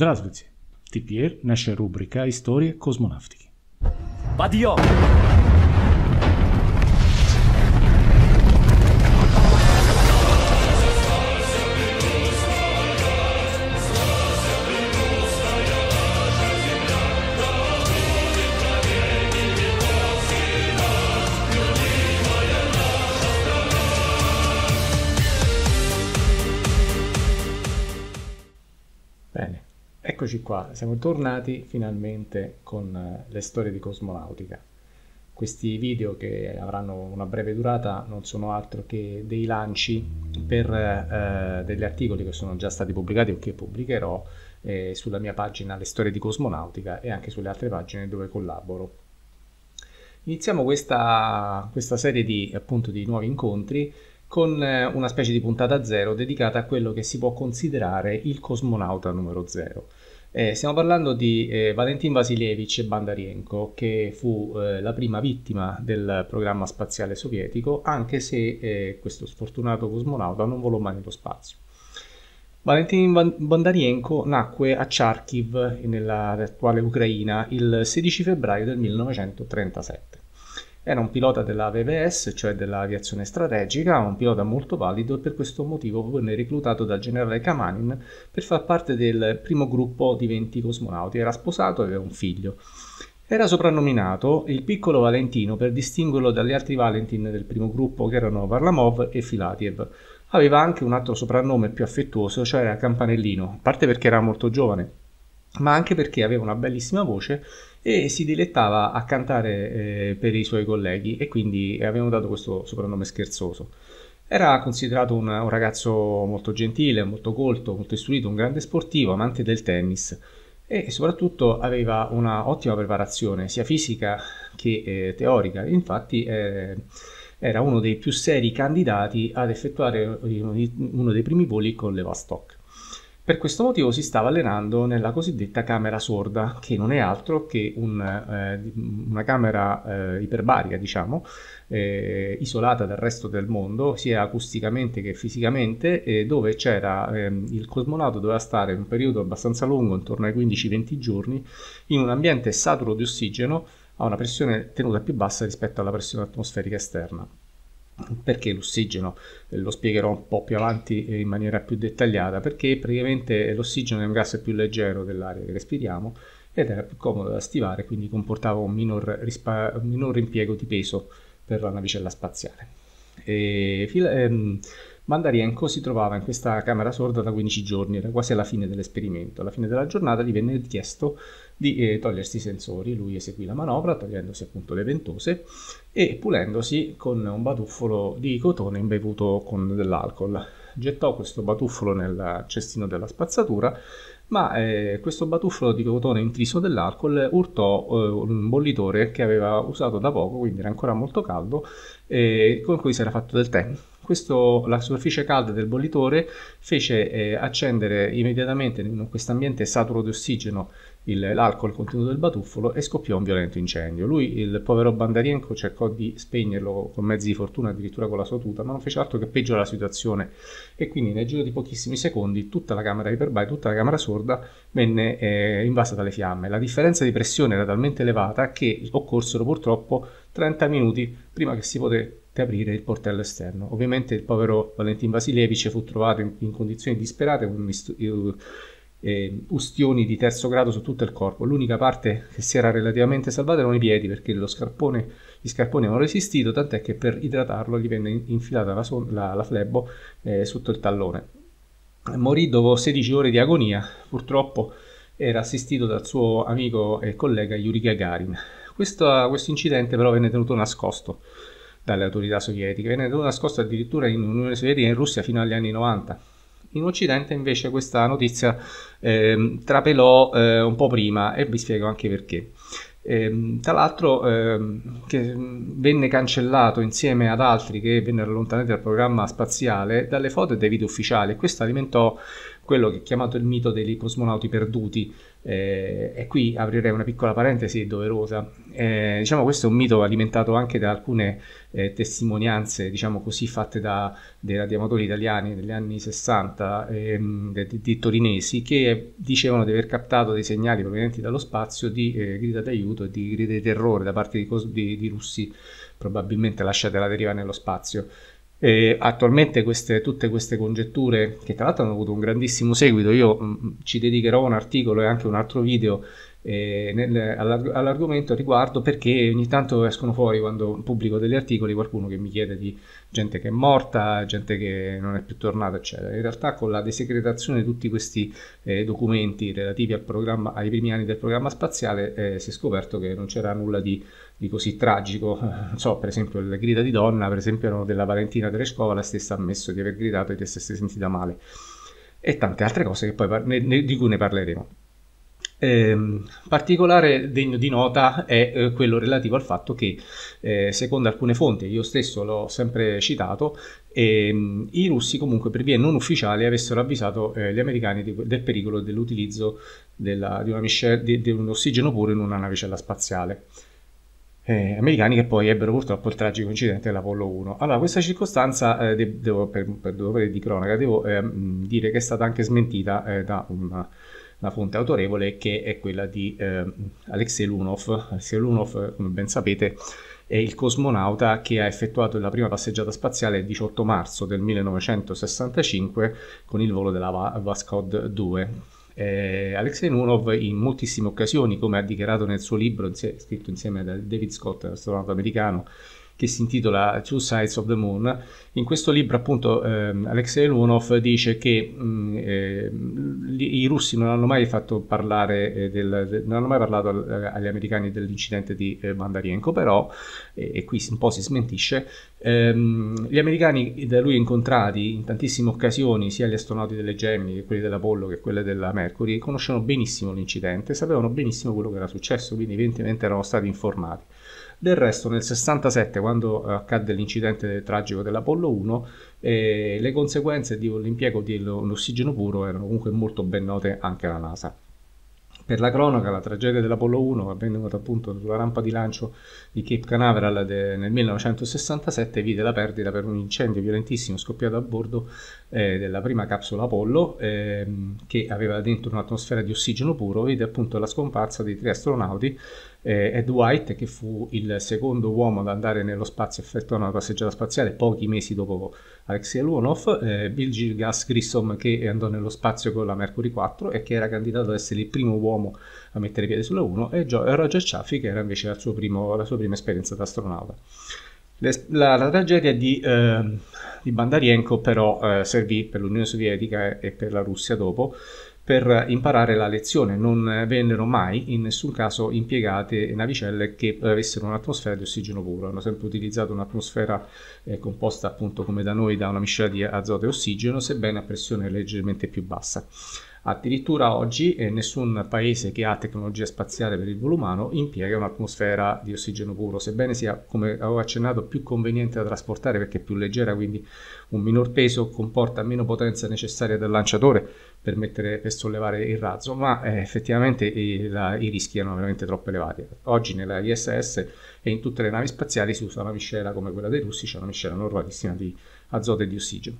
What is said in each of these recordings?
Здравствуйте! Теперь наша рубрика «История космонавтики». Подъем! Eccoci qua, siamo tornati finalmente con eh, le storie di cosmonautica. Questi video che avranno una breve durata non sono altro che dei lanci per eh, eh, degli articoli che sono già stati pubblicati o che pubblicherò eh, sulla mia pagina Le storie di cosmonautica e anche sulle altre pagine dove collaboro. Iniziamo questa, questa serie di, appunto, di nuovi incontri con eh, una specie di puntata zero dedicata a quello che si può considerare il cosmonauta numero zero. Eh, stiamo parlando di eh, Valentin Vasilievich Bandarienko, che fu eh, la prima vittima del programma spaziale sovietico, anche se eh, questo sfortunato cosmonauta non volò mai nello spazio. Valentin Bandarienko nacque a Charkiv, nell'attuale Ucraina, il 16 febbraio del 1937. Era un pilota della VVS, cioè dell'aviazione strategica, un pilota molto valido e per questo motivo venne reclutato dal generale Kamanin per far parte del primo gruppo di 20 cosmonauti. Era sposato e aveva un figlio. Era soprannominato il piccolo Valentino per distinguerlo dagli altri Valentin del primo gruppo che erano Varlamov e Filatiev. Aveva anche un altro soprannome più affettuoso, cioè Campanellino, a parte perché era molto giovane, ma anche perché aveva una bellissima voce e si dilettava a cantare eh, per i suoi colleghi e quindi avevano dato questo soprannome scherzoso. Era considerato un, un, ragazzo molto gentile, molto colto, molto istruito, un grande sportivo, amante del tennis e soprattutto aveva una ottima preparazione sia fisica che eh, teorica. Infatti eh, era uno dei più seri candidati ad effettuare eh, uno dei primi voli con le Vostok. Per questo motivo si stava allenando nella cosiddetta camera sorda, che non è altro che un, eh, una camera eh, iperbarica, diciamo, eh, isolata dal resto del mondo, sia acusticamente che fisicamente, dove c'era ehm, il cosmonauta doveva stare un periodo abbastanza lungo, intorno ai 15-20 giorni, in un ambiente saturo di ossigeno a una pressione tenuta più bassa rispetto alla pressione atmosferica esterna. Perché l'ossigeno? Lo spiegherò un po' più avanti in maniera più dettagliata, perché praticamente l'ossigeno è un gas più leggero dell'aria che respiriamo ed era più comodo da stivare, quindi comportava un minor, rispa- un minor impiego di peso per la navicella spaziale. E, ehm, Mandarienko si trovava in questa camera sorda da 15 giorni, era quasi alla fine dell'esperimento. Alla fine della giornata gli venne chiesto di eh, togliersi i sensori. Lui eseguì la manovra togliendosi appunto le ventose e pulendosi con un batuffolo di cotone imbevuto con dell'alcol. Gettò questo batuffolo nel cestino della spazzatura, ma eh, questo batuffolo di cotone intriso dell'alcol urtò eh, un bollitore che aveva usato da poco, quindi era ancora molto caldo, eh, con cui si era fatto del tè. Questo, la superficie calda del bollitore fece eh, accendere immediatamente in questo ambiente saturo di ossigeno il, l'alcol contenuto del batuffolo e scoppiò un violento incendio. Lui, il povero Bandarienko, cercò di spegnerlo con mezzi di fortuna, addirittura con la sua tuta, ma non fece altro che peggiorare la situazione. E quindi nel giro di pochissimi secondi tutta la camera iperbarica, tutta la camera sorda venne eh, invasa dalle fiamme. La differenza di pressione era talmente elevata che occorsero purtroppo 30 minuti prima che si potesse aprire il portello esterno. Ovviamente il povero Valentin Vasilievich fu trovato in, in condizioni disperate con eh, ustioni di terzo grado su tutto il corpo. L'unica parte che si era relativamente salvata erano i piedi perché lo scarpone, gli scarponi avevano resistito, tant'è che per idratarlo gli venne infilata la, so- la, la flebo eh, sotto il tallone. Morì dopo 16 ore di agonia, purtroppo era assistito dal suo amico e collega Yuri Gagarin. Questo, questo incidente però venne tenuto nascosto dalle autorità sovietiche, venne tenuto nascosto addirittura in Unione Sovietica e in Russia fino agli anni 90 in Occidente invece questa notizia eh, trapelò eh, un po' prima e vi spiego anche perché. Eh, tra l'altro ehm, che venne cancellato insieme ad altri che vennero allontanati dal programma spaziale dalle foto e dai video ufficiali e questo alimentò quello che è chiamato il mito dei cosmonauti perduti. Eh, e qui aprirei una piccola parentesi doverosa. Eh, diciamo questo è un mito alimentato anche da alcune eh, testimonianze, diciamo così, fatte da dei radioamatori italiani negli anni 60 ehm, di, di, torinesi che dicevano di aver captato dei segnali provenienti dallo spazio di eh, grida d'aiuto e di grida di terrore da parte di, cos- di, di russi probabilmente lasciate la deriva nello spazio. E attualmente queste, tutte queste congetture, che tra l'altro hanno avuto un grandissimo seguito, io mh, mm, mm, ci dedicherò un articolo e anche un altro video nel, all'argomento riguardo perché ogni tanto escono fuori quando pubblico degli articoli qualcuno che mi chiede di gente che è morta, gente che non è più tornata, eccetera. In realtà con la desecretazione di tutti questi eh, documenti relativi ai primi anni del programma spaziale eh, si è scoperto che non c'era nulla di, di così tragico. Non so, per esempio le grida di donna, per esempio della Valentina Terescova, la stessa ha ammesso di aver gridato e di essersi sentita male. E tante altre cose poi, di cui ne parleremo. Eh, particolare degno di nota è eh, quello relativo al fatto che, eh, secondo alcune fonti, io stesso l'ho sempre citato, ehm, i russi comunque per vie non ufficiali avessero avvisato eh, gli americani di, del pericolo dell'utilizzo della, di, miscel- di, di, un ossigeno puro in una navicella spaziale. Eh, americani che poi ebbero purtroppo il tragico incidente dell'Apollo 1. Allora, questa circostanza, eh, de- devo, per, per dovere di cronaca, devo ehm, dire che è stata anche smentita da un una fonte autorevole che è quella di eh, Alexei Lunov. Alexei Lunov, come ben sapete, è il cosmonauta che ha effettuato la prima passeggiata spaziale il 18 marzo del 1965 con il volo della Vascod 2. Eh, Alexei Lunov in moltissime occasioni, come ha dichiarato nel suo libro insie- scritto insieme a David Scott, astronauta americano, che si intitola Two Sides of the Moon. In questo libro, appunto, ehm, Alexei Leonov dice che mh, mm, eh, i russi non hanno mai fatto parlare, eh, del, de, non hanno mai parlato eh, agli americani dell'incidente di eh, Mandarenko, però, e qui un po' si smentisce, ehm, gli americani da lui incontrati in tantissime occasioni, sia gli astronauti delle Gemini che quelli dell'Apollo che quelli della Mercury, conoscevano benissimo l'incidente, sapevano benissimo quello che era successo, quindi evidentemente erano stati informati. Del resto nel 67, quando eh, accadde l'incidente tragico dell'Apollo 1, eh, le conseguenze dell'impiego dell'ossigeno puro erano comunque molto ben note anche alla NASA. Per la cronaca, la tragedia dell'Apollo 1, avvenuta appunto sulla rampa di lancio di Cape Canaveral de, nel 1967, vide la perdita per un incendio violentissimo scoppiato a bordo eh, della prima capsula Apollo, eh, che aveva dentro un'atmosfera di ossigeno puro, vide appunto la scomparsa di tre astronauti, eh, Ed White, che fu il secondo uomo ad andare nello spazio effettuando una passeggiata spaziale pochi mesi dopo Alexei Luonov, eh, Bill Gilgas Grissom che andò nello spazio con la Mercury 4 e che era candidato ad essere il primo uomo a mettere piede sulla 1 e Roger Chaffee che era invece la sua, primo, la sua prima esperienza da astronauta. La, la, tragedia di, eh, di Bandarienko però eh, servì per l'Unione Sovietica e, e, per la Russia dopo per imparare la lezione. Non vennero mai in nessun caso impiegate navicelle che avessero un'atmosfera di ossigeno puro. Hanno sempre utilizzato un'atmosfera eh, composta appunto come da noi da una miscela di azoto e ossigeno, sebbene a pressione leggermente più bassa. Addirittura oggi eh, nessun paese che ha tecnologia spaziale per il volo umano impiega un'atmosfera di ossigeno puro, sebbene sia, come avevo accennato, più conveniente da trasportare perché è più leggera, quindi un minor peso comporta meno potenza necessaria del lanciatore per, mettere, per sollevare il razzo, ma eh, effettivamente i, la, i, rischi erano veramente troppo elevati. Oggi nella ISS e in tutte le navi spaziali si usa una miscela come quella dei russi, c'è cioè una miscela normalissima di azoto e di ossigeno.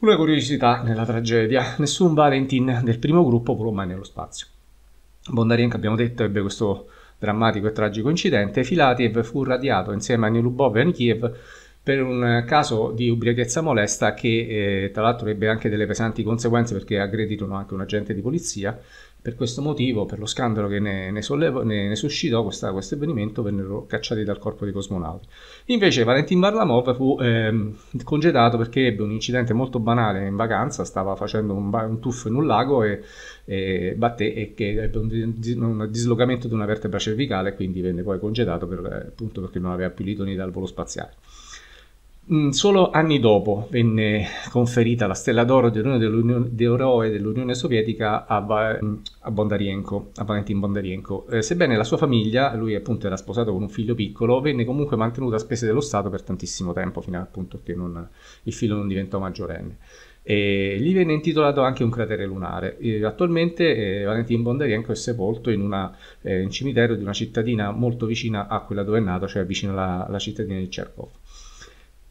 Una curiosità nella tragedia, nessun Valentin del primo gruppo volò mai nello spazio. Bondarien, che abbiamo detto, ebbe questo drammatico e tragico incidente, Filatiev fu radiato insieme a Nilubov e Anikiev per un caso di ubriachezza molesta che eh, tra l'altro ebbe anche delle pesanti conseguenze perché aggredirono anche un agente di polizia per questo motivo, per lo scandalo che ne, ne, sollevo, ne, ne suscitò questo avvenimento, vennero cacciati dal corpo dei cosmonauti. Invece Valentin Barlamov fu eh, congedato perché ebbe un incidente molto banale in vacanza, stava facendo un, ba- un tuffo in un lago e, e batté e che ebbe un, un, dislocamento di una vertebra cervicale, quindi venne poi congedato per, eh, appunto perché non aveva più l'itoni dal volo spaziale. Mm, solo anni dopo venne conferita la Stella d'Oro dell'Eroe dell'Unione Sovietica a, Va- mm, a Bondarenko, a Valentin Bondarenko. Eh, sebbene la sua famiglia, lui appunto era sposato con un figlio piccolo, venne comunque mantenuta a spese dello Stato per tantissimo tempo, fino appunto che non, il figlio non diventò maggiorenne. E gli venne intitolato anche un cratere lunare. E attualmente eh, Valentin Bondarenko è sepolto in, una, eh, un cimitero di una cittadina molto vicina a quella dove è nato, cioè vicino alla, alla cittadina di Cherkov.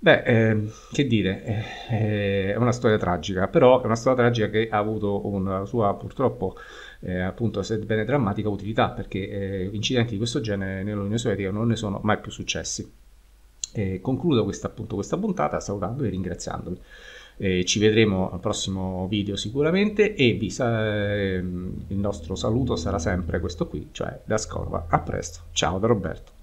Beh, eh, che dire, eh, è una storia tragica, però è una storia tragica che ha avuto una sua purtroppo, eh, appunto, sebbene drammatica, utilità, perché eh, incidenti di questo genere nell'Unione Sovietica non ne sono mai più successi. concludo questa, appunto, questa puntata salutandovi e ringraziandovi. Eh, ci vedremo al prossimo video sicuramente e sa- ehm, il nostro saluto sarà sempre questo qui, cioè da Scorva. A presto, ciao da Roberto.